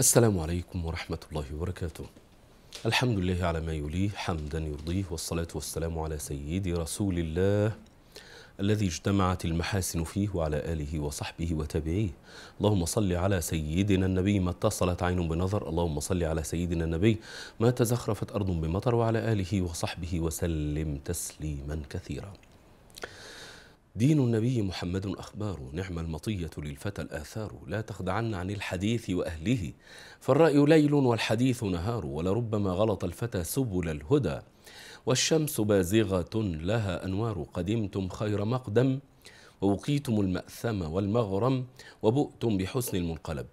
السلام عليكم ورحمة الله وبركاته الحمد لله على ما يليه حمدا يرضيه والصلاة والسلام على سيدي رسول الله الذي اجتمعت المحاسن فيه وعلى آله وصحبه وتابعيه اللهم صل على سيدنا النبي ما اتصلت عين بنظر اللهم صل على سيدنا النبي ما تزخرفت أرض بمطر وعلى آله وصحبه وسلم تسليما كثيرا دين النبي محمد أخبار نعم المطية للفتى الآثار لا تخدعن عن الحديث وأهله فالرأي ليل والحديث نهار ولربما غلط الفتى سبل الهدى والشمس بازغة لها أنوار قدمتم خير مقدم ووقيتم المأثم والمغرم وبؤتم بحسن المنقلب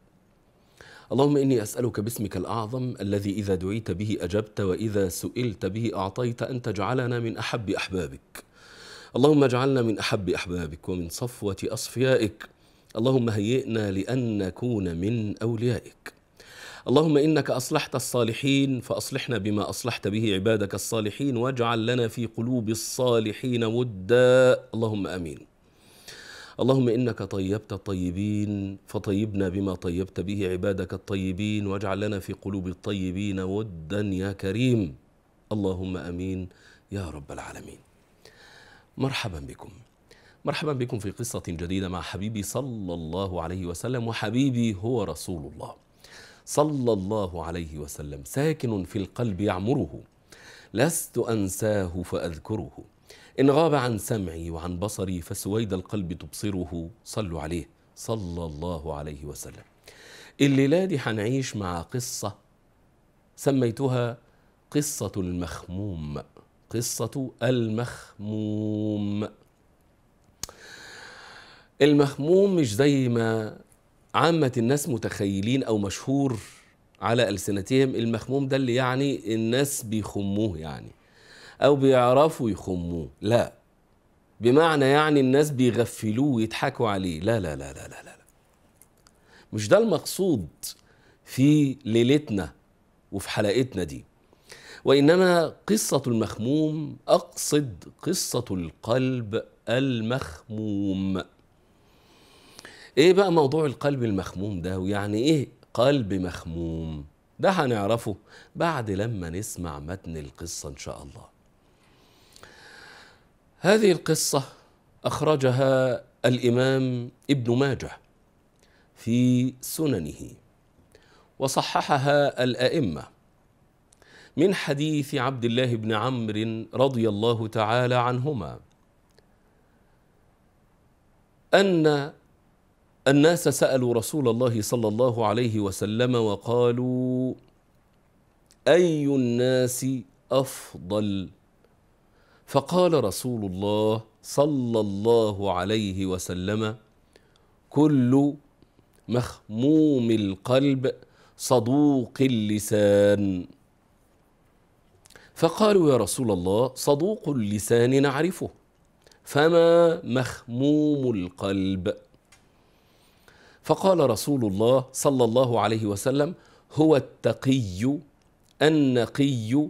اللهم إني أسألك باسمك الأعظم الذي إذا دعيت به أجبت وإذا سئلت به أعطيت أن تجعلنا من أحب أحبابك اللهم اجعلنا من أحب أحبابك ومن صفوة أصفيائك اللهم هيئنا لأن نكون من أوليائك اللهم إنك أصلحت الصالحين فأصلحنا بما أصلحت به عبادك الصالحين واجعل لنا في قلوب الصالحين ودا اللهم آمين اللهم انك طيبت الطيبين فطيبنا بما طيبت به عبادك الطيبين واجعل لنا في قلوب الطيبين ودا يا كريم اللهم امين يا رب العالمين مرحبا بكم مرحبا بكم في قصة جديدة مع حبيبي صلى الله عليه وسلم وحبيبي هو رسول الله صلى الله عليه وسلم ساكن في القلب يعمره لست أنساه فأذكره إن غاب عن سمعي وعن بصري فسويد القلب تبصره صلوا عليه صلى الله عليه وسلم الليلة دي هنعيش مع قصة سميتها قصة المخموم قصة المخموم المخموم مش زي ما عامة الناس متخيلين أو مشهور على ألسنتهم المخموم ده اللي يعني الناس بيخموه يعني أو بيعرفوا يخموه لا بمعنى يعني الناس بيغفلوه ويضحكوا عليه لا لا لا لا لا لا مش ده المقصود في ليلتنا وفي حلقتنا دي وانما قصه المخموم اقصد قصه القلب المخموم ايه بقى موضوع القلب المخموم ده ويعني ايه قلب مخموم ده هنعرفه بعد لما نسمع متن القصه ان شاء الله هذه القصه اخرجها الامام ابن ماجه في سننه وصححها الائمه من حديث عبد الله بن عمرو رضي الله تعالى عنهما ان الناس سالوا رسول الله صلى الله عليه وسلم وقالوا اي الناس افضل فقال رسول الله صلى الله عليه وسلم كل مخموم القلب صدوق اللسان فقالوا يا رسول الله صدوق اللسان نعرفه فما مخموم القلب فقال رسول الله صلى الله عليه وسلم هو التقي النقي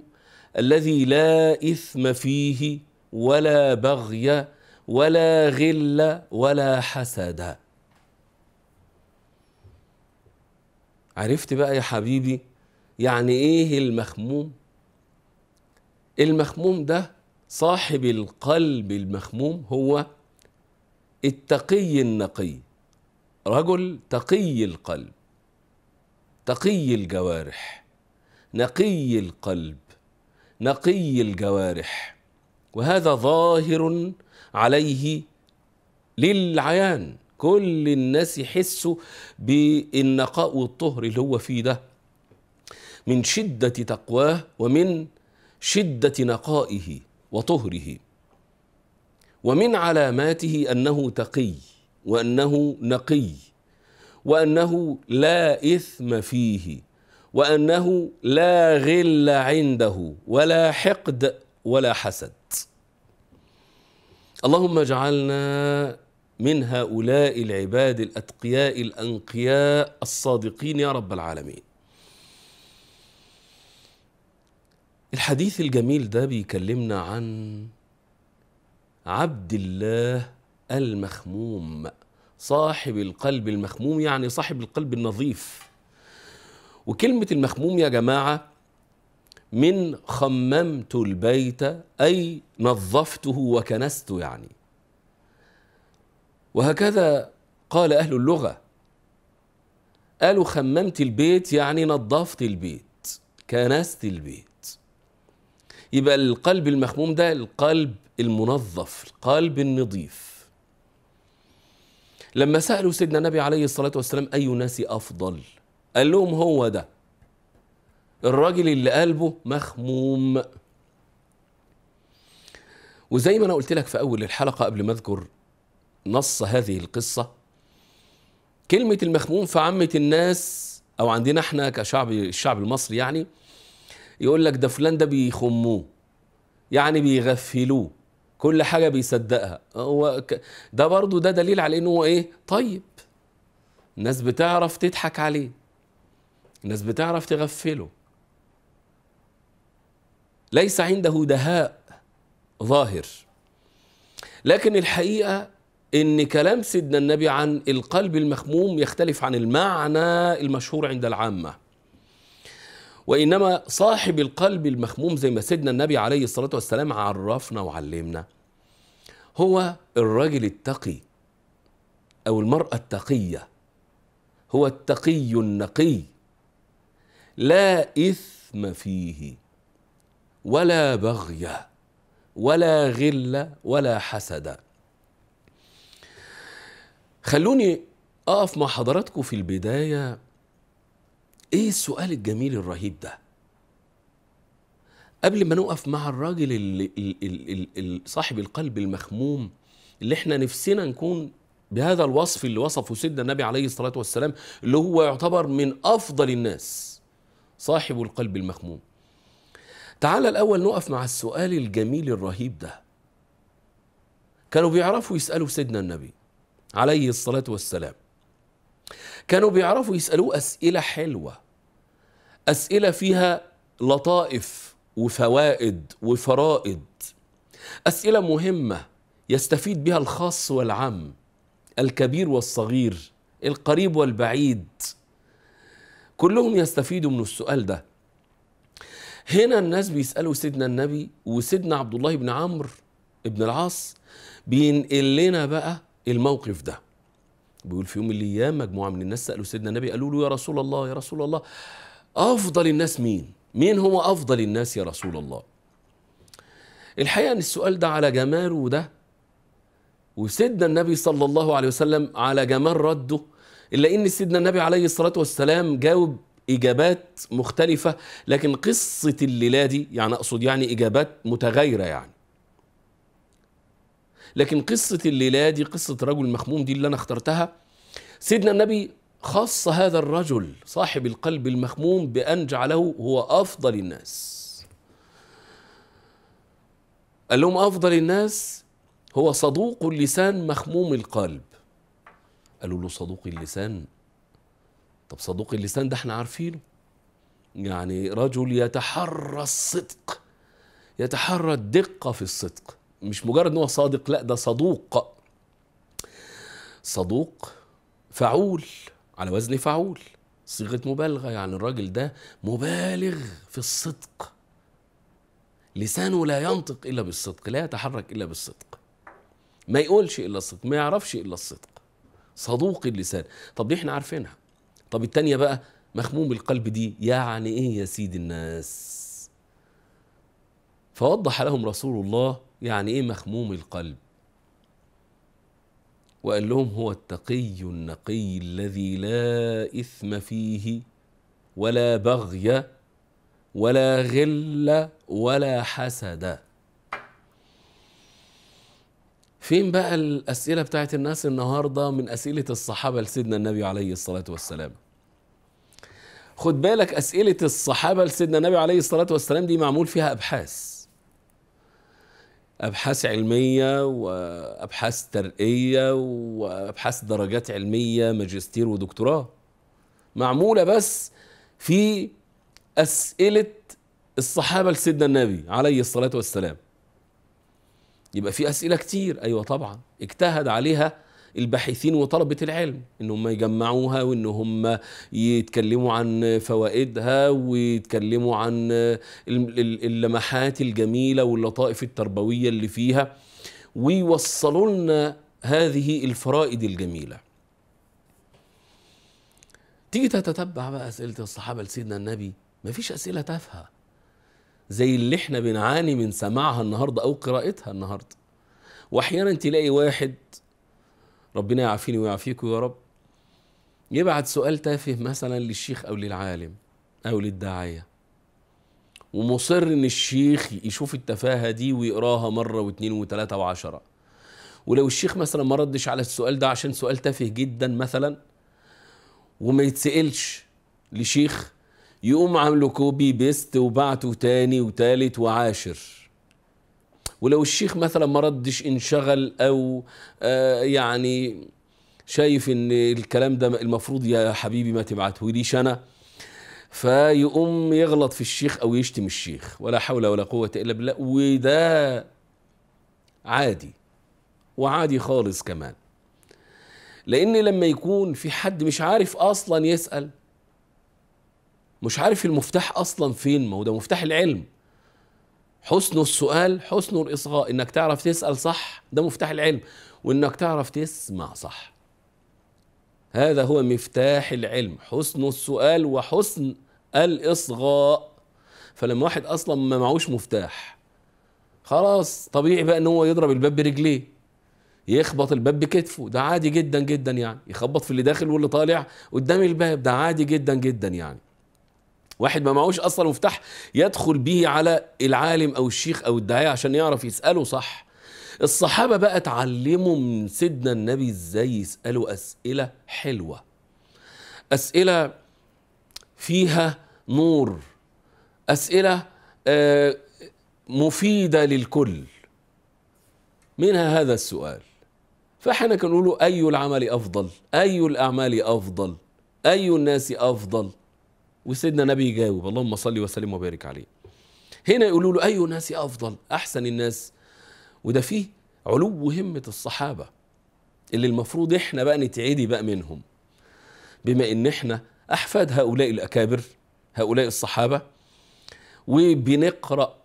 الذي لا اثم فيه ولا بغي ولا غل ولا حسد عرفت بقى يا حبيبي يعني ايه المخموم المخموم ده صاحب القلب المخموم هو التقي النقي رجل تقي القلب تقي الجوارح نقي القلب نقي الجوارح وهذا ظاهر عليه للعيان كل الناس يحسوا بالنقاء والطهر اللي هو فيه ده من شدة تقواه ومن شدة نقائه وطهره ومن علاماته أنه تقي وأنه نقي وأنه لا إثم فيه وأنه لا غل عنده ولا حقد ولا حسد اللهم اجعلنا من هؤلاء العباد الأتقياء الأنقياء الصادقين يا رب العالمين الحديث الجميل ده بيكلمنا عن عبد الله المخموم صاحب القلب المخموم يعني صاحب القلب النظيف وكلمة المخموم يا جماعة من خممت البيت أي نظفته وكنسته يعني وهكذا قال أهل اللغة قالوا خممت البيت يعني نظفت البيت كنست البيت يبقى القلب المخموم ده القلب المنظف القلب النظيف لما سألوا سيدنا النبي عليه الصلاة والسلام أي ناس أفضل قال لهم هو ده الراجل اللي قلبه مخموم وزي ما أنا قلت لك في أول الحلقة قبل ما أذكر نص هذه القصة كلمة المخموم في عامة الناس أو عندنا احنا كشعب الشعب المصري يعني يقول لك ده فلان ده بيخموه يعني بيغفلوه كل حاجه بيصدقها هو ده برضو ده دليل على انه هو ايه طيب الناس بتعرف تضحك عليه الناس بتعرف تغفله ليس عنده دهاء ظاهر لكن الحقيقه ان كلام سيدنا النبي عن القلب المخموم يختلف عن المعنى المشهور عند العامه وإنما صاحب القلب المخموم زي ما سيدنا النبي عليه الصلاة والسلام عرفنا وعلمنا هو الرجل التقي أو المرأة التقية هو التقي النقي لا إثم فيه ولا بغي ولا غل ولا حسد خلوني أقف مع حضراتكم في البداية ايه السؤال الجميل الرهيب ده قبل ما نقف مع الراجل صاحب القلب المخموم اللي احنا نفسنا نكون بهذا الوصف اللي وصفه سيدنا النبي عليه الصلاه والسلام اللي هو يعتبر من افضل الناس صاحب القلب المخموم تعال الاول نقف مع السؤال الجميل الرهيب ده كانوا بيعرفوا يسالوا سيدنا النبي عليه الصلاه والسلام كانوا بيعرفوا يسالوه اسئله حلوه أسئلة فيها لطائف وفوائد وفرائد أسئلة مهمة يستفيد بها الخاص والعام الكبير والصغير القريب والبعيد كلهم يستفيدوا من السؤال ده هنا الناس بيسألوا سيدنا النبي وسيدنا عبد الله بن عمرو بن العاص بينقل لنا بقى الموقف ده بيقول في يوم من الايام مجموعه من الناس سالوا سيدنا النبي قالوا له يا رسول الله يا رسول الله افضل الناس مين مين هو افضل الناس يا رسول الله الحقيقه ان السؤال ده على جماله ده وسيدنا النبي صلى الله عليه وسلم على جمال رده الا ان سيدنا النبي عليه الصلاه والسلام جاوب اجابات مختلفه لكن قصه الليله دي يعني اقصد يعني اجابات متغايره يعني لكن قصه الليله دي قصه رجل مخموم دي اللي انا اخترتها سيدنا النبي خص هذا الرجل صاحب القلب المخموم بأن جعله هو أفضل الناس قال لهم أفضل الناس هو صدوق اللسان مخموم القلب قالوا له صدوق اللسان طب صدوق اللسان ده احنا عارفينه يعني رجل يتحرى الصدق يتحرى الدقة في الصدق مش مجرد ان هو صادق لا ده صدوق صدوق فعول على وزن فعول صيغه مبالغه يعني الراجل ده مبالغ في الصدق لسانه لا ينطق الا بالصدق لا يتحرك الا بالصدق ما يقولش الا الصدق ما يعرفش الا الصدق صدوق اللسان طب دي احنا عارفينها طب التانية بقى مخموم القلب دي يعني ايه يا سيد الناس فوضح لهم رسول الله يعني ايه مخموم القلب وقال لهم هو التقي النقي الذي لا إثم فيه ولا بغي ولا غل ولا حسد فين بقى الأسئلة بتاعت الناس النهاردة من أسئلة الصحابة لسيدنا النبي عليه الصلاة والسلام خد بالك أسئلة الصحابة لسيدنا النبي عليه الصلاة والسلام دي معمول فيها أبحاث ابحاث علميه وابحاث ترقيه وابحاث درجات علميه ماجستير ودكتوراه معموله بس في اسئله الصحابه لسيدنا النبي عليه الصلاه والسلام يبقى في اسئله كتير ايوه طبعا اجتهد عليها الباحثين وطلبة العلم ان هم يجمعوها وان هم يتكلموا عن فوائدها ويتكلموا عن اللمحات الجميلة واللطائف التربوية اللي فيها ويوصلوا لنا هذه الفرائد الجميلة تيجي تتتبع بقى أسئلة الصحابة لسيدنا النبي مفيش أسئلة تافهة زي اللي احنا بنعاني من سماعها النهاردة أو قراءتها النهاردة واحيانا تلاقي واحد ربنا يعافيني ويعافيكم يا رب يبعت سؤال تافه مثلا للشيخ او للعالم او للداعيه ومصر ان الشيخ يشوف التفاهه دي ويقراها مره واثنين وثلاثه وعشره ولو الشيخ مثلا ما ردش على السؤال ده عشان سؤال تافه جدا مثلا وما يتسالش لشيخ يقوم عامله كوبي بيست وبعته تاني وتالت وعاشر ولو الشيخ مثلا ما ردش انشغل او آه، يعني شايف ان الكلام ده المفروض يا حبيبي ما تبعتهوليش انا فيقوم يغلط في الشيخ او يشتم الشيخ ولا حول ولا قوه الا بالله وده عادي وعادي خالص كمان لان لما يكون في حد مش عارف اصلا يسال مش عارف المفتاح اصلا فين ما هو ده مفتاح العلم حسن السؤال حسن الإصغاء إنك تعرف تسأل صح ده مفتاح العلم وإنك تعرف تسمع صح هذا هو مفتاح العلم حسن السؤال وحسن الإصغاء فلما واحد أصلا ما معوش مفتاح خلاص طبيعي بقى إن هو يضرب الباب برجليه يخبط الباب بكتفه ده عادي جدا جدا يعني يخبط في اللي داخل واللي طالع قدام الباب ده عادي جدا جدا يعني واحد ما معهوش اصلا مفتاح يدخل به على العالم او الشيخ او الداعيه عشان يعرف يساله صح الصحابه بقى اتعلموا من سيدنا النبي ازاي يسالوا اسئله حلوه اسئله فيها نور اسئله آه، مفيده للكل منها هذا السؤال فاحنا كنقولوا اي العمل افضل اي الاعمال افضل اي الناس افضل وسيدنا نبي يجاوب اللهم صل وسلم وبارك عليه هنا يقولوا له أي ناس أفضل أحسن الناس وده فيه علو همة الصحابة اللي المفروض إحنا بقى نتعدي بقى منهم بما إن إحنا أحفاد هؤلاء الأكابر هؤلاء الصحابة وبنقرأ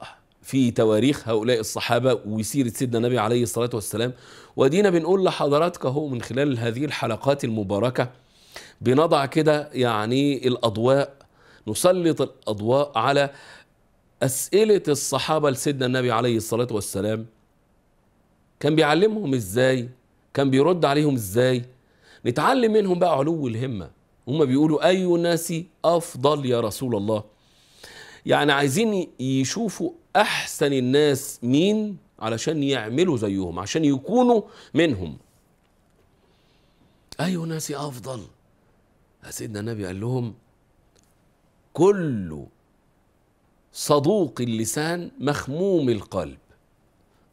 في تواريخ هؤلاء الصحابة وسيرة سيدنا النبي عليه الصلاة والسلام ودينا بنقول لحضراتك اهو من خلال هذه الحلقات المباركة بنضع كده يعني الأضواء نسلط الأضواء على أسئلة الصحابة لسيدنا النبي عليه الصلاة والسلام كان بيعلمهم إزاي كان بيرد عليهم إزاي نتعلم منهم بقى علو الهمة هم بيقولوا أي الناس أفضل يا رسول الله يعني عايزين يشوفوا أحسن الناس مين علشان يعملوا زيهم عشان يكونوا منهم أي ناس أفضل سيدنا النبي قال لهم كل صدوق اللسان مخموم القلب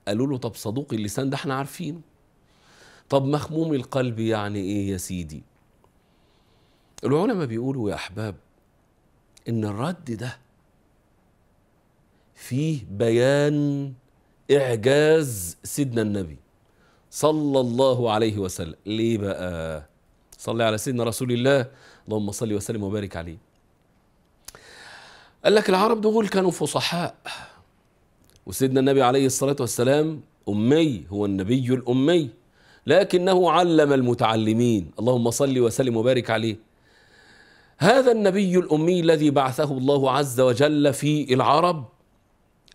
قالوا له طب صدوق اللسان ده احنا عارفينه طب مخموم القلب يعني ايه يا سيدي العلماء بيقولوا يا احباب ان الرد ده فيه بيان اعجاز سيدنا النبي صلى الله عليه وسلم ليه بقى صلي على سيدنا رسول الله اللهم صل وسلم وبارك عليه قال لك العرب دول كانوا فصحاء وسيدنا النبي عليه الصلاة والسلام أمي هو النبي الأمي لكنه علم المتعلمين اللهم صل وسلم وبارك عليه هذا النبي الأمي الذي بعثه الله عز وجل في العرب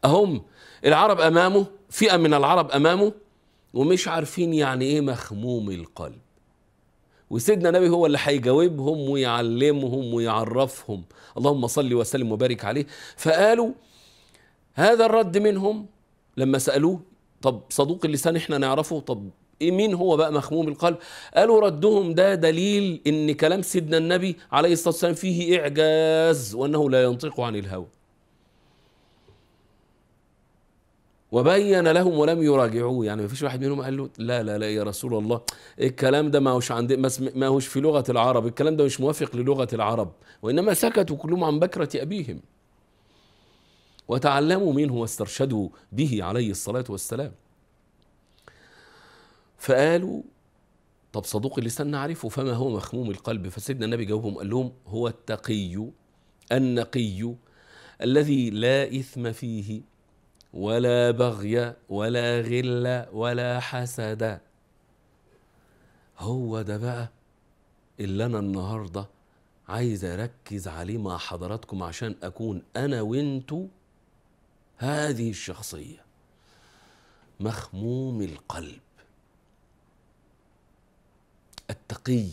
أهم العرب أمامه فئة من العرب أمامه ومش عارفين يعني إيه مخموم القلب وسيدنا النبي هو اللي هيجاوبهم ويعلمهم ويعرفهم اللهم صل وسلم وبارك عليه فقالوا هذا الرد منهم لما سألوه طب صدوق اللسان احنا نعرفه طب إيه مين هو بقى مخموم القلب قالوا ردهم ده دليل ان كلام سيدنا النبي عليه الصلاه والسلام فيه اعجاز وانه لا ينطق عن الهوى وبين لهم ولم يراجعوه يعني ما فيش واحد منهم قال له لا لا لا يا رسول الله الكلام ده ما هوش عند ما هوش في لغه العرب الكلام ده مش موافق للغه العرب وانما سكتوا كلهم عن بكره ابيهم وتعلموا منه واسترشدوا به عليه الصلاه والسلام فقالوا طب صدوق اللسان نعرفه فما هو مخموم القلب فسيدنا النبي جاوبهم قال لهم هو التقي النقي الذي لا اثم فيه ولا بغي ولا غل ولا حسد هو ده بقى اللي انا النهارده عايز اركز عليه مع حضراتكم عشان اكون انا وانتو هذه الشخصيه مخموم القلب التقي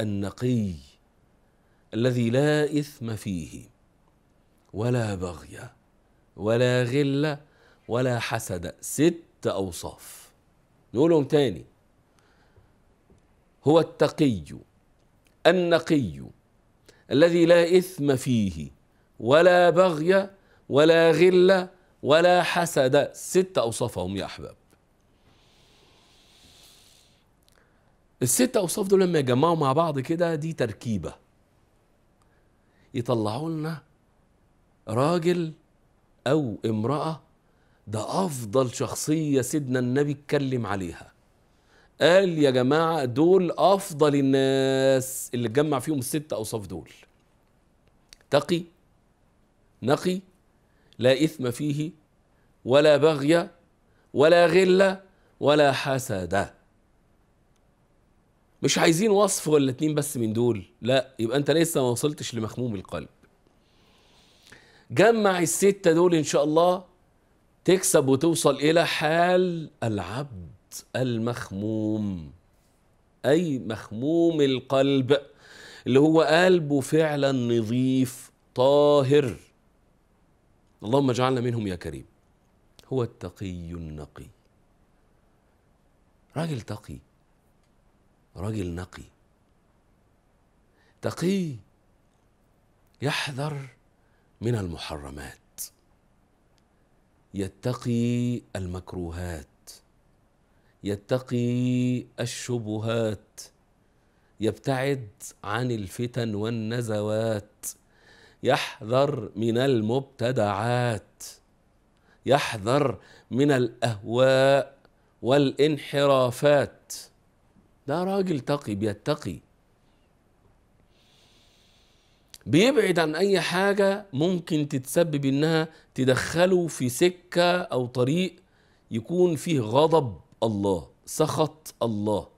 النقي الذي لا اثم فيه ولا بغي ولا غلة ولا حسد ست أوصاف نقولهم تاني هو التقي النقي الذي لا إثم فيه ولا بغي ولا غلة ولا حسد ست أوصافهم يا أحباب الست أوصاف دول لما يجمعوا مع بعض كده دي تركيبة يطلعوا لنا راجل او امراه ده افضل شخصيه سيدنا النبي اتكلم عليها قال يا جماعه دول افضل الناس اللي اتجمع فيهم الست اوصاف دول تقي نقي لا اثم فيه ولا بغي ولا غله ولا حسد مش عايزين وصف ولا اتنين بس من دول لا يبقى انت لسه ما وصلتش لمخموم القلب جمع الستة دول إن شاء الله تكسب وتوصل إلى حال العبد المخموم أي مخموم القلب اللي هو قلبه فعلا نظيف طاهر اللهم اجعلنا منهم يا كريم هو التقي النقي راجل تقي راجل نقي تقي يحذر من المحرمات يتقي المكروهات يتقي الشبهات يبتعد عن الفتن والنزوات يحذر من المبتدعات يحذر من الاهواء والانحرافات ده راجل تقي بيتقي بيبعد عن اي حاجه ممكن تتسبب انها تدخله في سكه او طريق يكون فيه غضب الله سخط الله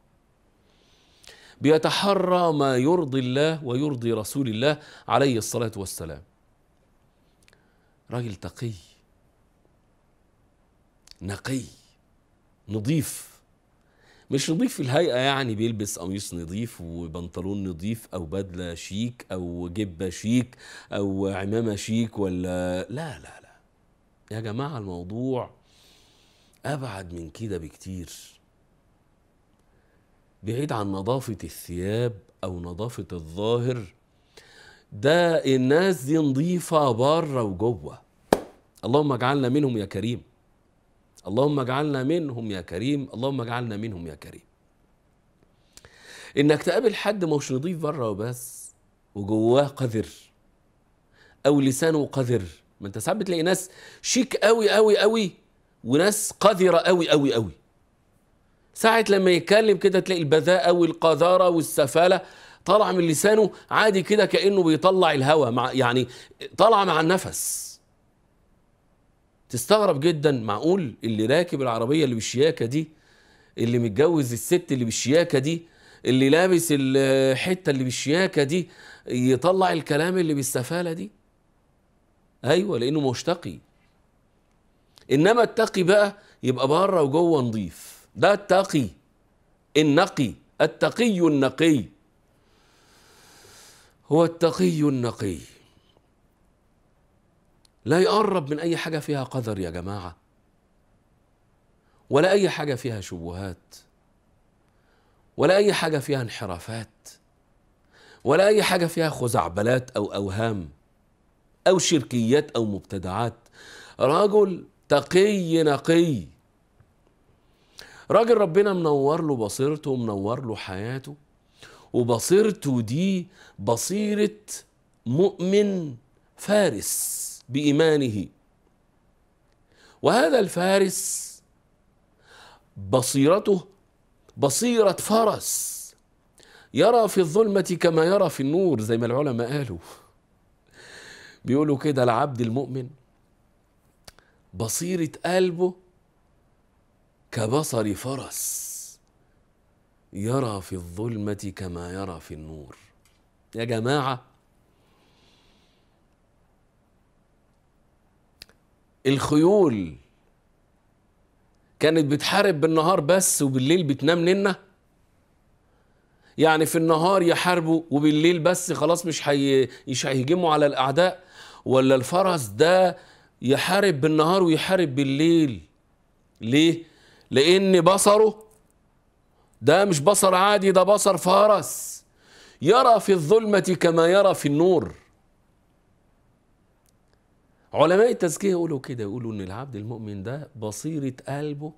بيتحرى ما يرضي الله ويرضي رسول الله عليه الصلاه والسلام راجل تقي نقي نضيف مش نضيف في الهيئة يعني بيلبس قميص نضيف وبنطلون نضيف أو بدلة شيك أو جبة شيك أو عمامة شيك ولا لا لا لا يا جماعة الموضوع أبعد من كده بكتير بعيد عن نظافة الثياب أو نظافة الظاهر ده الناس دي نظيفة بره وجوه اللهم اجعلنا منهم يا كريم اللهم اجعلنا منهم يا كريم اللهم اجعلنا منهم يا كريم انك تقابل حد مش نضيف بره وبس وجواه قذر او لسانه قذر ما انت ساعات بتلاقي ناس شيك قوي قوي قوي وناس قذره قوي قوي قوي ساعة لما يتكلم كده تلاقي البذاءة والقذارة والسفالة طالعة من لسانه عادي كده كأنه بيطلع الهواء مع يعني طالعة مع النفس تستغرب جدا معقول اللي راكب العربية اللي بالشياكة دي اللي متجوز الست اللي بالشياكة دي اللي لابس الحتة اللي بالشياكة دي يطلع الكلام اللي بالسفالة دي أيوة لأنه مشتقي إنما التقي بقى يبقى بره وجوه نضيف ده التقي النقي التقي النقي هو التقي النقي لا يقرب من اي حاجه فيها قدر يا جماعه ولا اي حاجه فيها شبهات ولا اي حاجه فيها انحرافات ولا اي حاجه فيها خزعبلات او اوهام او شركيات او مبتدعات رجل تقي نقي راجل ربنا منور له بصيرته ومنور له حياته وبصيرته دي بصيره مؤمن فارس بايمانه وهذا الفارس بصيرته بصيره فرس يرى في الظلمه كما يرى في النور زي ما العلماء قالوا بيقولوا كده العبد المؤمن بصيره قلبه كبصر فرس يرى في الظلمه كما يرى في النور يا جماعه الخيول كانت بتحارب بالنهار بس وبالليل بتنام لنا يعني في النهار يحاربوا وبالليل بس خلاص مش هي... مش هيهجموا على الاعداء ولا الفرس ده يحارب بالنهار ويحارب بالليل ليه لان بصره ده مش بصر عادي ده بصر فرس يرى في الظلمه كما يرى في النور علماء التزكية يقولوا كده يقولوا إن العبد المؤمن ده بصيرة قلبه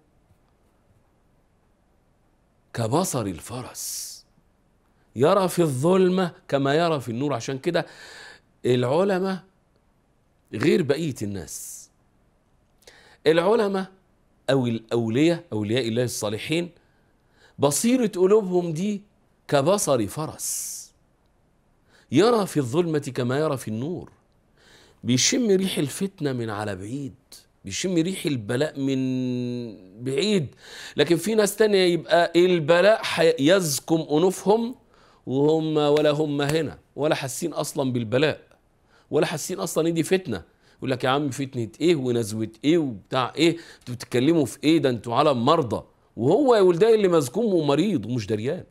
كبصر الفرس يرى في الظلمة كما يرى في النور عشان كده العلماء غير بقية الناس العلماء أو الأولياء أولياء الله الصالحين بصيرة قلوبهم دي كبصر فرس يرى في الظلمة كما يرى في النور بيشم ريح الفتنة من على بعيد بيشم ريح البلاء من بعيد لكن في ناس تانية يبقى البلاء يزكم أنوفهم وهم ولا هم هنا ولا حاسين أصلا بالبلاء ولا حاسين أصلا إن دي فتنة يقول لك يا عم فتنة إيه ونزوة إيه وبتاع إيه أنتوا بتتكلموا في إيه ده أنتوا عالم مرضى وهو يا ولدان اللي مزكوم ومريض ومش دريان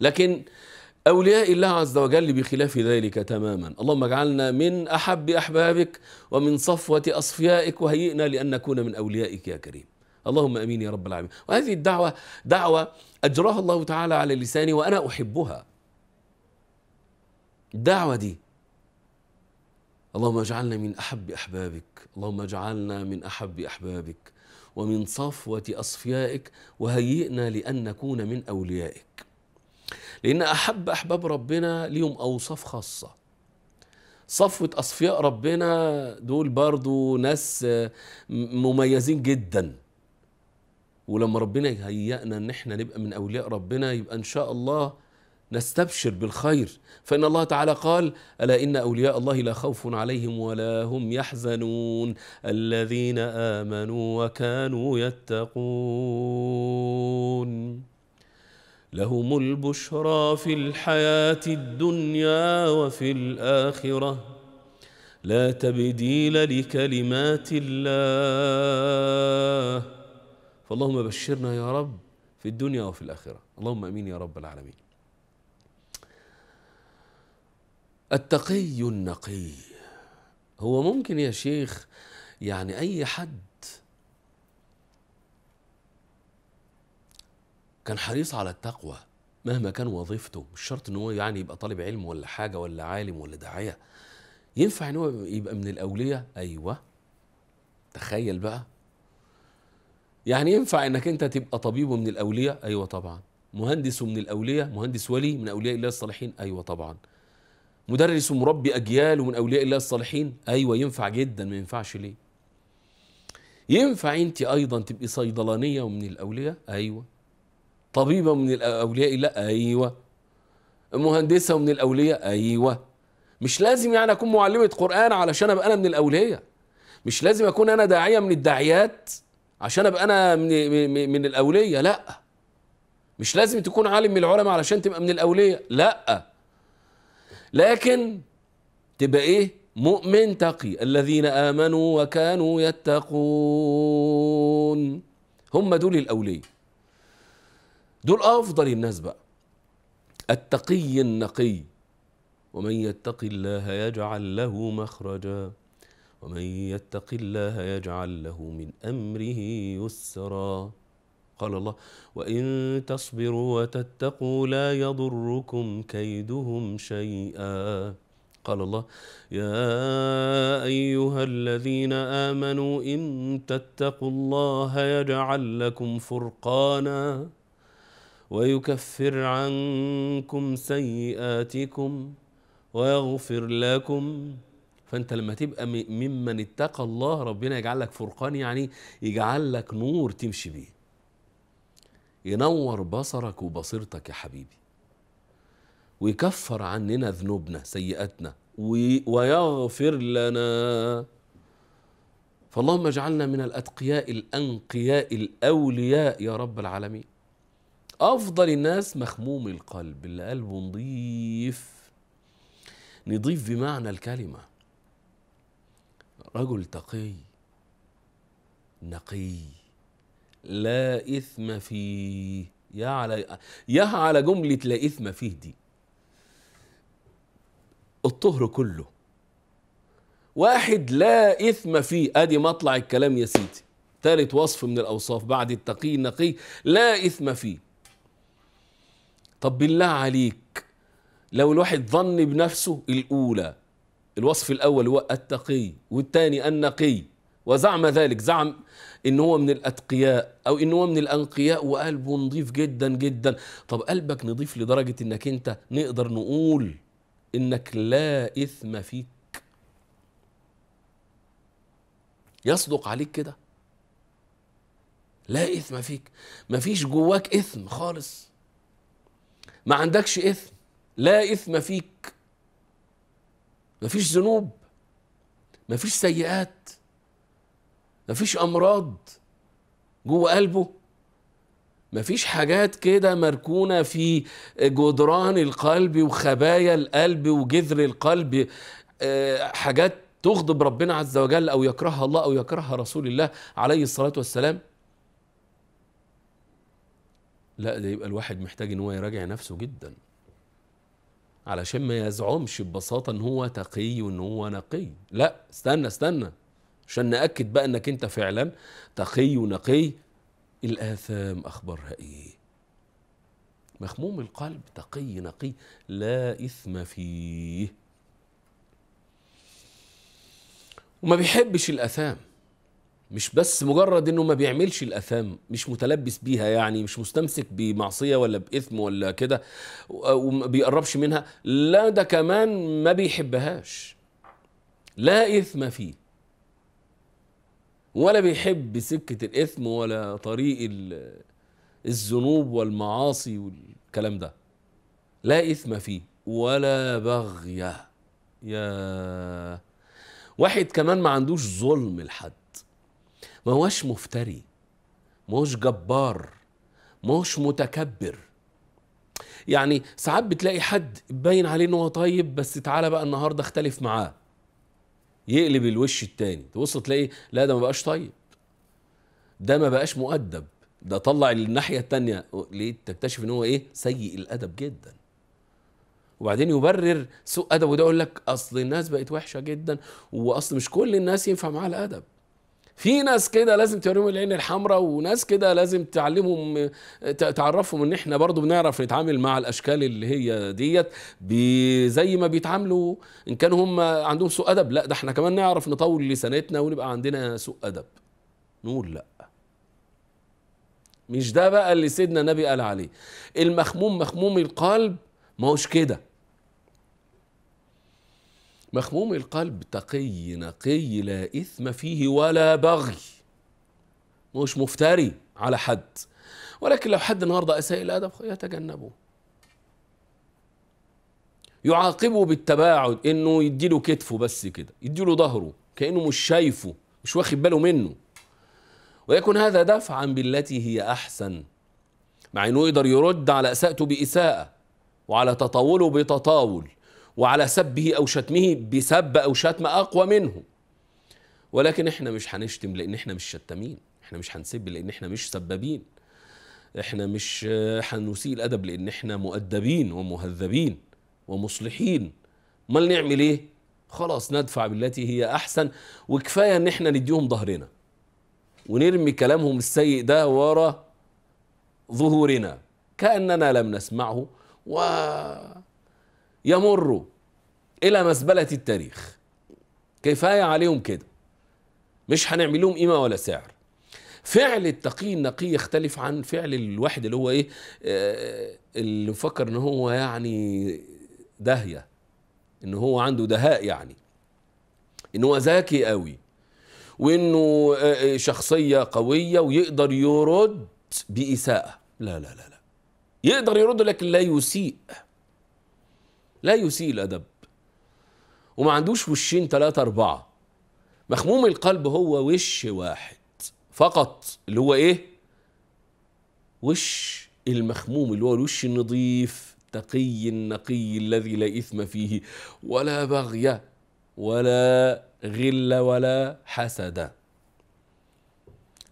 لكن أولياء الله عز وجل بخلاف ذلك تماما اللهم اجعلنا من أحب أحبابك ومن صفوة أصفيائك وهيئنا لأن نكون من أوليائك يا كريم اللهم أمين يا رب العالمين وهذه الدعوة دعوة أجراها الله تعالى على لساني وأنا أحبها الدعوة دي اللهم اجعلنا من أحب أحبابك اللهم اجعلنا من أحب أحبابك ومن صفوة أصفيائك وهيئنا لأن نكون من أوليائك لأن أحب أحباب ربنا ليهم أوصاف خاصة صفوة أصفياء ربنا دول برضو ناس مميزين جدا ولما ربنا يهيئنا ان احنا نبقى من اولياء ربنا يبقى ان شاء الله نستبشر بالخير فان الله تعالى قال الا ان اولياء الله لا خوف عليهم ولا هم يحزنون الذين امنوا وكانوا يتقون لهم البشرى في الحياة الدنيا وفي الآخرة لا تبديل لكلمات الله فاللهم بشرنا يا رب في الدنيا وفي الآخرة اللهم أمين يا رب العالمين التقي النقي هو ممكن يا شيخ يعني أي حد كان حريص على التقوى مهما كان وظيفته مش شرط ان هو يعني يبقى طالب علم ولا حاجه ولا عالم ولا داعيه ينفع ان هو يبقى من الاولياء ايوه تخيل بقى يعني ينفع انك انت تبقى طبيب ومن الاولياء ايوه طبعا مهندس ومن الاولياء مهندس ولي من اولياء الله الصالحين ايوه طبعا مدرس ومربي اجيال ومن اولياء الله الصالحين ايوه ينفع جدا ما ينفعش ليه ينفع انت ايضا تبقي صيدلانيه ومن الاولياء ايوه طبيبة من الأولياء لا أيوة مهندسة من الأولياء أيوة مش لازم يعني أكون معلمة قرآن علشان أبقى أنا من الأولياء مش لازم أكون أنا داعية من الداعيات عشان أبقى أنا من, من, من الأولياء لا مش لازم تكون عالم من العلماء علشان تبقى من الأولياء لا لكن تبقى إيه مؤمن تقي الذين آمنوا وكانوا يتقون هم دول الأولياء دول افضل الناس بقى التقي النقي ومن يتق الله يجعل له مخرجا ومن يتق الله يجعل له من امره يسرا قال الله وان تصبروا وتتقوا لا يضركم كيدهم شيئا قال الله يا ايها الذين امنوا ان تتقوا الله يجعل لكم فرقانا ويكفر عنكم سيئاتكم ويغفر لكم فانت لما تبقى ممن اتقى الله ربنا يجعل لك فرقان يعني يجعل لك نور تمشي بيه ينور بصرك وبصيرتك يا حبيبي ويكفر عننا ذنوبنا سيئاتنا ويغفر لنا فاللهم اجعلنا من الاتقياء الانقياء الاولياء يا رب العالمين افضل الناس مخموم القلب اللي قلبه نضيف نضيف بمعنى الكلمه رجل تقي نقي لا اثم فيه يا على يا على جمله لا اثم فيه دي الطهر كله واحد لا اثم فيه ادي مطلع الكلام يا سيدي ثالث وصف من الاوصاف بعد التقي النقي لا اثم فيه طب بالله عليك لو الواحد ظن بنفسه الأولى الوصف الأول هو التقي والثاني النقي وزعم ذلك زعم إن هو من الأتقياء أو إن هو من الأنقياء وقلبه نضيف جدا جدا طب قلبك نضيف لدرجة إنك أنت نقدر نقول إنك لا إثم فيك يصدق عليك كده لا إثم فيك مفيش جواك إثم خالص ما عندكش إثم لا إثم فيك مفيش ذنوب مفيش سيئات مفيش أمراض جوه قلبه مفيش حاجات كده مركونة في جدران القلب وخبايا القلب وجذر القلب آه، حاجات تغضب ربنا عز وجل أو يكرهها الله أو يكرهها رسول الله عليه الصلاة والسلام لا ده يبقى الواحد محتاج ان هو يراجع نفسه جدا علشان ما يزعمش ببساطه ان هو تقي وان هو نقي لا استنى استنى عشان ناكد بقى انك انت فعلا تقي ونقي الاثام اخبارها ايه مخموم القلب تقي نقي لا اثم فيه وما بيحبش الاثام مش بس مجرد انه ما بيعملش الاثام مش متلبس بيها يعني مش مستمسك بمعصيه ولا باثم ولا كده وما بيقربش منها لا ده كمان ما بيحبهاش لا اثم فيه ولا بيحب سكه الاثم ولا طريق الذنوب والمعاصي والكلام ده لا اثم فيه ولا بغيه يا واحد كمان ما عندوش ظلم لحد ما هوش مفتري ما هوش جبار ما هوش متكبر يعني ساعات بتلاقي حد باين عليه ان هو طيب بس تعالى بقى النهارده اختلف معاه يقلب الوش التاني تبص تلاقي لا ده ما بقاش طيب ده ما بقاش مؤدب ده طلع الناحيه التانيه ليه تكتشف ان هو ايه سيء الادب جدا وبعدين يبرر سوء ادبه ده يقول لك اصل الناس بقت وحشه جدا واصل مش كل الناس ينفع معاها الادب في ناس كده لازم توريهم العين الحمراء وناس كده لازم تعلمهم تعرفهم ان احنا برضو بنعرف نتعامل مع الاشكال اللي هي ديت زي ما بيتعاملوا ان كان هم عندهم سوء ادب لا ده احنا كمان نعرف نطول لسانتنا ونبقى عندنا سوء ادب نقول لا مش ده بقى اللي سيدنا النبي قال عليه المخموم مخموم القلب ما هوش كده مخموم القلب تقي نقي لا إثم فيه ولا بغي مش مفتري على حد ولكن لو حد النهارده أساء الأدب يتجنبه يعاقبه بالتباعد انه يديله كتفه بس كده يديله ظهره كانه مش شايفه مش واخد باله منه ويكون هذا دفعا بالتي هي احسن مع انه يقدر يرد على اساءته باساءه وعلى تطاوله بتطاول وعلى سبه أو شتمه بسب أو شتم أقوى منه ولكن احنا مش هنشتم لأن احنا مش شتامين احنا مش هنسب لأن احنا مش سبابين احنا مش هنسيء الأدب لأن احنا مؤدبين ومهذبين ومصلحين امال نعمل ايه خلاص ندفع بالتي هي أحسن وكفاية ان احنا نديهم ظهرنا ونرمي كلامهم السيء ده ورا ظهورنا كأننا لم نسمعه و يمروا إلى مزبلة التاريخ كفاية عليهم كده مش هنعمل لهم قيمة ولا سعر فعل التقي النقي يختلف عن فعل الواحد اللي هو ايه آه، اللي فكر ان هو يعني داهيه ان هو عنده دهاء يعني ان هو ذكي قوي وانه آه، آه، شخصيه قويه ويقدر يرد باساءه لا لا لا لا يقدر يرد لكن لا يسيء لا يسيء الأدب وما عندوش وشين ثلاثة أربعة مخموم القلب هو وش واحد فقط اللي هو إيه؟ وش المخموم اللي هو الوش النظيف التقي النقي الذي لا إثم فيه ولا بغي ولا غل ولا حسد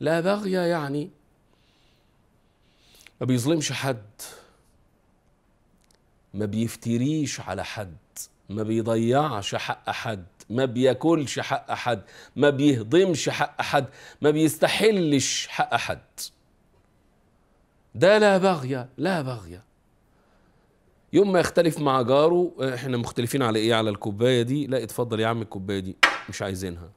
لا بغي يعني ما بيظلمش حد ما بيفتريش على حد ما بيضيعش حق حد ما بياكلش حق حد ما بيهضمش حق حد ما بيستحلش حق حد ده لا بغية لا بغية يوم ما يختلف مع جاره احنا مختلفين على ايه على الكوباية دي لا اتفضل يا عم الكوباية دي مش عايزينها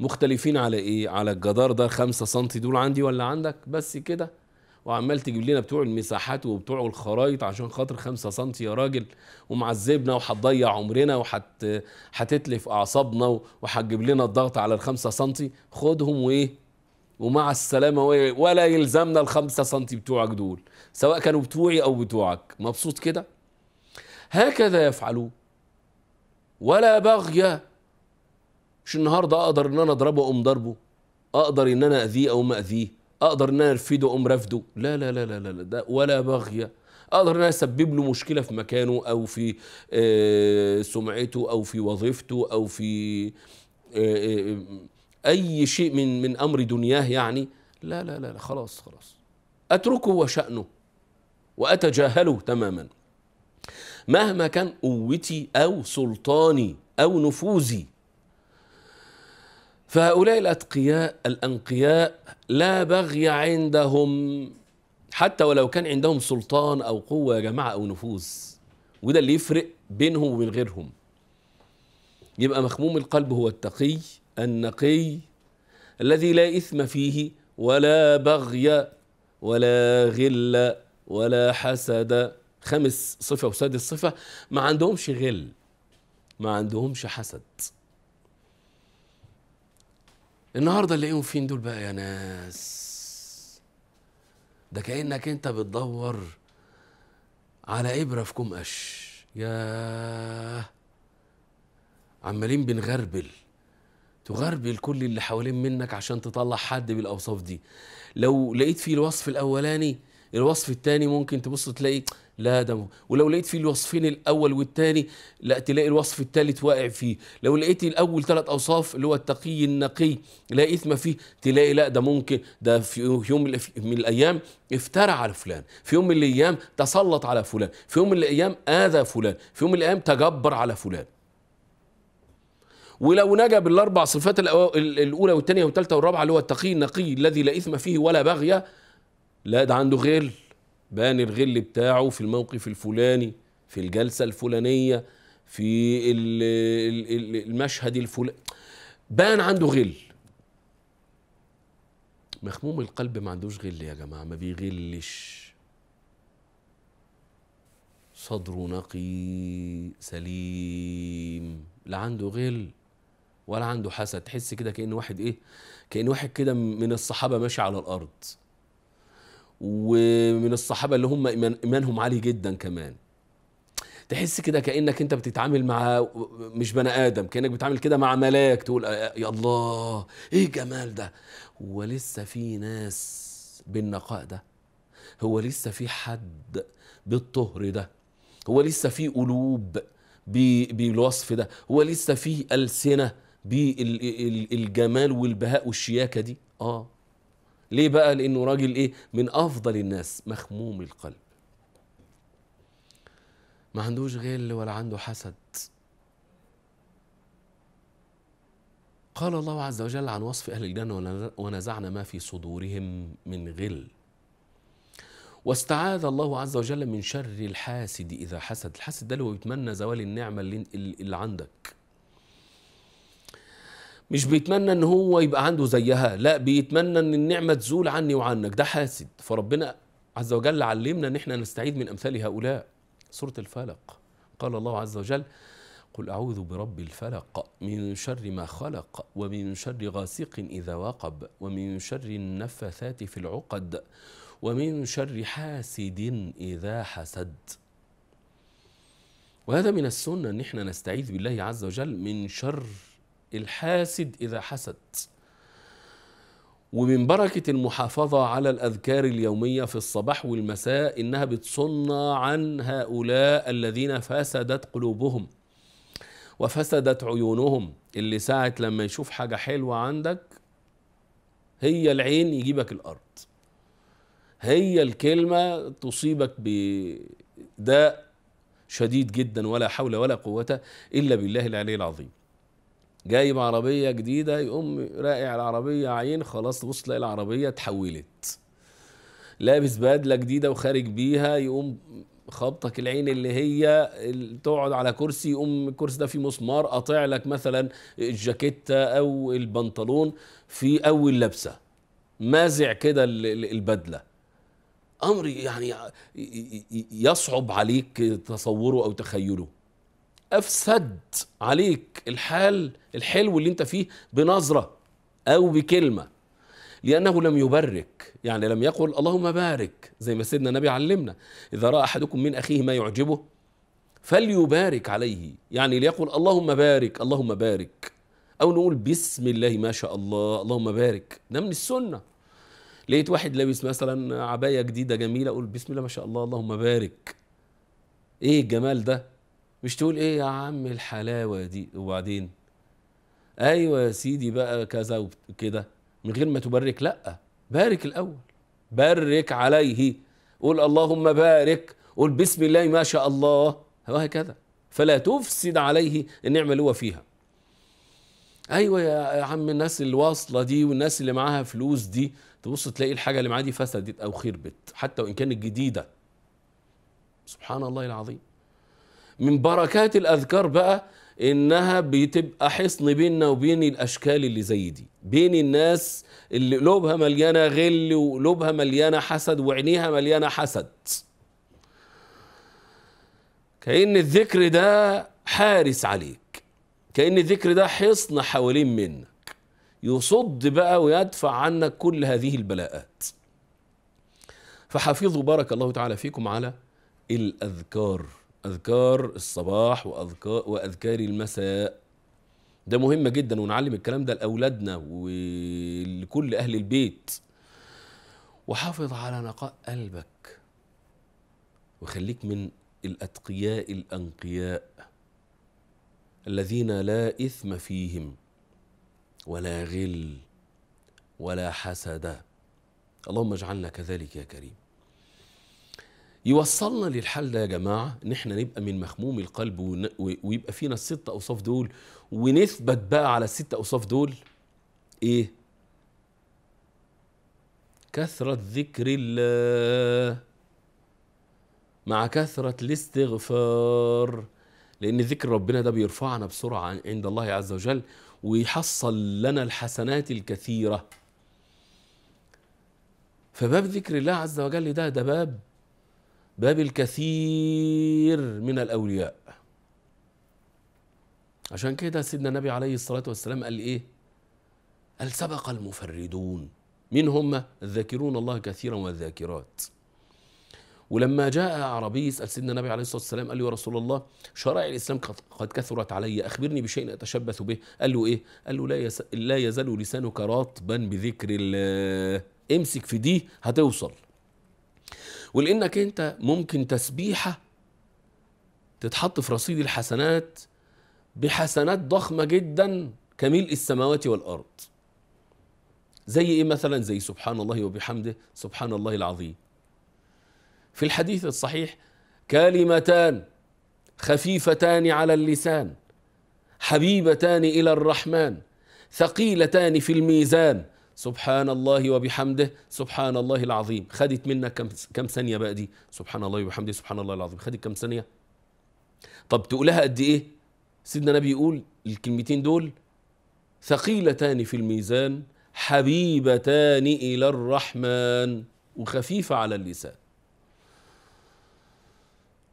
مختلفين على ايه على الجدار ده خمسة سنتي دول عندي ولا عندك بس كده وعمال تجيب لنا بتوع المساحات وبتوع الخرايط عشان خاطر 5 سم يا راجل ومعذبنا وهتضيع عمرنا وهتتلف اعصابنا وهتجيب لنا الضغط على ال 5 سم خدهم وايه ومع السلامه ولا يلزمنا ال 5 سم بتوعك دول سواء كانوا بتوعي او بتوعك مبسوط كده هكذا يفعلوا ولا بغيه مش النهارده اقدر ان انا اضربه اقوم ضربه اقدر ان انا اذيه او ما اذيه اقدر ان انا ارفده اقوم رافده لا لا لا لا لا ده ولا بغيه اقدر ان انا اسبب له مشكله في مكانه او في آه، سمعته او في وظيفته او في آه، آه، اي شيء من من امر دنياه يعني لا لا لا, لا خلاص خلاص اتركه وشانه واتجاهله تماما مهما كان قوتي او سلطاني او نفوذي فهؤلاء الأتقياء الأنقياء لا بغي عندهم حتى ولو كان عندهم سلطان أو قوة يا جماعة أو نفوذ وده اللي يفرق بينهم وبين غيرهم يبقى مخموم القلب هو التقي النقي الذي لا إثم فيه ولا بغي ولا غل ولا حسد خمس صفة وسادس صفة ما عندهمش غل ما عندهمش حسد النهارده نلاقيهم فين دول بقى يا ناس ده كانك انت بتدور على ابره في كوم قش يا عمالين بنغربل تغربل كل اللي حوالين منك عشان تطلع حد بالاوصاف دي لو لقيت فيه الوصف الاولاني الوصف الثاني ممكن تبص تلاقي لا ده ولو لقيت فيه الوصفين الاول والثاني لا تلاقي الوصف الثالث واقع فيه لو لقيت الاول ثلاث اوصاف اللي هو التقي النقي لا اثم فيه تلاقي لا ده ممكن ده في يوم من الايام افترى على فلان في يوم من الايام تسلط على فلان في يوم من الايام اذى فلان في يوم من الايام تجبر على فلان ولو نجا بالاربع صفات الاولى والثانيه والثالثه والرابعه اللي هو التقي النقي الذي لا اثم فيه ولا بغي لا ده عنده غل بان الغل بتاعه في الموقف الفلاني في الجلسه الفلانيه في المشهد الفلاني بان عنده غل مخموم القلب ما عندوش غل يا جماعه ما بيغلش صدره نقي سليم لا عنده غل ولا عنده حسد تحس كده كان واحد ايه كان واحد كده من الصحابه ماشي على الارض ومن الصحابه اللي هم ايمانهم عالي جدا كمان تحس كده كانك انت بتتعامل مع مش بني ادم كانك بتتعامل كده مع ملاك تقول يا الله ايه الجمال ده هو لسه في ناس بالنقاء ده هو لسه في حد بالطهر ده هو لسه في قلوب بالوصف ده هو لسه في السنه بالجمال والبهاء والشياكه دي اه ليه بقى لانه راجل ايه من افضل الناس مخموم القلب ما عندوش غل ولا عنده حسد قال الله عز وجل عن وصف اهل الجنه ونزعنا ما في صدورهم من غل واستعاذ الله عز وجل من شر الحاسد اذا حسد الحاسد ده اللي هو بيتمنى زوال النعمه اللي, اللي عندك مش بيتمنى ان هو يبقى عنده زيها لا بيتمنى ان النعمه تزول عني وعنك ده حاسد فربنا عز وجل علمنا ان احنا نستعيد من امثال هؤلاء سوره الفلق قال الله عز وجل قل اعوذ برب الفلق من شر ما خلق ومن شر غاسق اذا وقب ومن شر النفاثات في العقد ومن شر حاسد اذا حسد وهذا من السنه ان احنا نستعيذ بالله عز وجل من شر الحاسد إذا حسد ومن بركة المحافظة على الأذكار اليومية في الصباح والمساء إنها بتصنى عن هؤلاء الذين فسدت قلوبهم وفسدت عيونهم اللي ساعة لما يشوف حاجة حلوة عندك هي العين يجيبك الأرض هي الكلمة تصيبك بداء شديد جدا ولا حول ولا قوة إلا بالله العلي العظيم جايب عربية جديدة يقوم راقع العربية عين خلاص تبص تلاقي العربية اتحولت لابس بدلة جديدة وخارج بيها يقوم خبطك العين اللي هي تقعد على كرسي يقوم الكرسي ده فيه مسمار قاطع لك مثلا الجاكيتة أو البنطلون في أول لبسة مازع كده البدلة امر يعني يصعب عليك تصوره او تخيله افسد عليك الحال الحلو اللي انت فيه بنظره او بكلمه لانه لم يبرك يعني لم يقل اللهم بارك زي ما سيدنا النبي علمنا اذا راى احدكم من اخيه ما يعجبه فليبارك عليه يعني ليقول اللهم بارك اللهم بارك او نقول بسم الله ما شاء الله اللهم بارك ده من السنه لقيت واحد لابس مثلا عبايه جديده جميله اقول بسم الله ما شاء الله اللهم بارك ايه الجمال ده مش تقول ايه يا عم الحلاوه دي وبعدين ايوه يا سيدي بقى كذا وكده من غير ما تبرك لا بارك الاول بارك عليه قول اللهم بارك قول بسم الله ما شاء الله وهكذا فلا تفسد عليه النعمه اللي هو فيها ايوه يا عم الناس اللي واصله دي والناس اللي معاها فلوس دي تبص تلاقي الحاجه اللي معاها دي فسدت او خربت حتى وان كانت جديده سبحان الله العظيم من بركات الاذكار بقى انها بتبقى حصن بيننا وبين الاشكال اللي زي دي بين الناس اللي قلوبها مليانه غل وقلوبها مليانه حسد وعينيها مليانه حسد كأن الذكر ده حارس عليك كأن الذكر ده حصن حوالين منك يصد بقى ويدفع عنك كل هذه البلاءات فحفظوا بارك الله تعالى فيكم على الأذكار أذكار الصباح وأذكار وأذكار المساء ده مهم جدا ونعلم الكلام ده لأولادنا ولكل أهل البيت وحافظ على نقاء قلبك وخليك من الأتقياء الأنقياء الذين لا إثم فيهم ولا غل ولا حسد اللهم اجعلنا كذلك يا كريم يوصلنا للحل ده يا جماعه ان احنا نبقى من مخموم القلب ون... ويبقى فينا الست اوصاف دول ونثبت بقى على الست اوصاف دول ايه كثرة ذكر الله مع كثرة الاستغفار لأن ذكر ربنا ده بيرفعنا بسرعة عند الله عز وجل ويحصل لنا الحسنات الكثيرة فباب ذكر الله عز وجل ده ده باب باب الكثير من الأولياء عشان كده سيدنا النبي عليه الصلاة والسلام قال إيه قال سبق المفردون من هم الذاكرون الله كثيرا والذاكرات ولما جاء عربي يسأل سيدنا النبي عليه الصلاة والسلام قال له يا رسول الله شرائع الإسلام قد كثرت علي أخبرني بشيء أتشبث به قال له إيه قال له لا, يس... لا يزال لسانك رطبا بذكر الله امسك في دي هتوصل ولانك انت ممكن تسبيحه تتحط في رصيد الحسنات بحسنات ضخمه جدا كملء السماوات والارض زي ايه مثلا زي سبحان الله وبحمده سبحان الله العظيم في الحديث الصحيح كلمتان خفيفتان على اللسان حبيبتان الى الرحمن ثقيلتان في الميزان سبحان الله وبحمده سبحان الله العظيم خدت منك كم كم ثانيه بقى دي سبحان الله وبحمده سبحان الله العظيم خدت كم ثانيه طب تقولها قد ايه سيدنا النبي يقول الكلمتين دول ثقيلتان في الميزان حبيبتان الى الرحمن وخفيفه على اللسان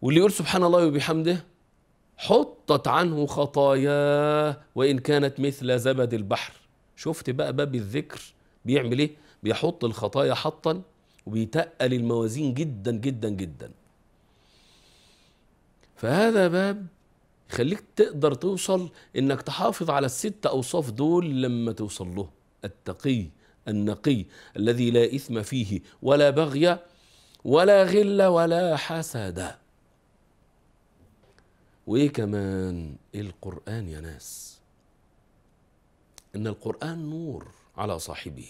واللي يقول سبحان الله وبحمده حطت عنه خطاياه وان كانت مثل زبد البحر شفت بقى باب الذكر بيعمل ايه بيحط الخطايا حطا وبيتقل الموازين جدا جدا جدا فهذا باب يخليك تقدر توصل انك تحافظ على الست اوصاف دول لما توصل له التقي النقي الذي لا اثم فيه ولا بغي ولا غل ولا حسد وايه كمان القران يا ناس ان القران نور على صاحبه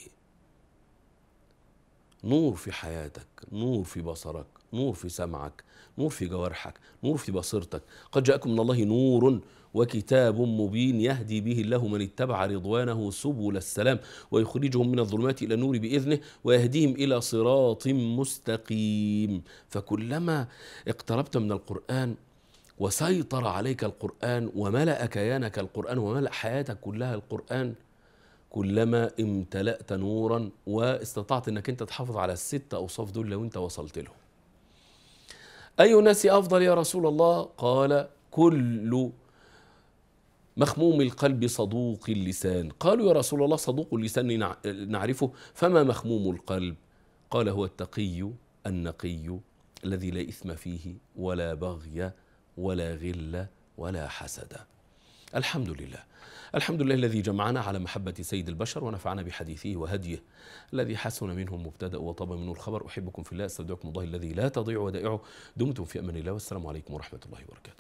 نور في حياتك نور في بصرك نور في سمعك نور في جوارحك نور في بصيرتك قد جاءكم من الله نور وكتاب مبين يهدي به الله من اتبع رضوانه سبل السلام ويخرجهم من الظلمات الى النور باذنه ويهديهم الى صراط مستقيم فكلما اقتربت من القران وسيطر عليك القرآن وملأ كيانك القرآن وملأ حياتك كلها القرآن كلما امتلأت نورا واستطعت انك انت تحافظ على الست اوصاف دول لو انت وصلت لهم. اي ناس افضل يا رسول الله؟ قال كل مخموم القلب صدوق اللسان، قالوا يا رسول الله صدوق اللسان نعرفه فما مخموم القلب؟ قال هو التقي النقي الذي لا اثم فيه ولا بغي ولا غل ولا حسد الحمد لله الحمد لله الذي جمعنا على محبة سيد البشر ونفعنا بحديثه وهديه الذي حسن منه المبتدأ وطاب منه الخبر أحبكم في الله أستودعكم الله الذي لا تضيع ودائعه دمتم في أمان الله والسلام عليكم ورحمة الله وبركاته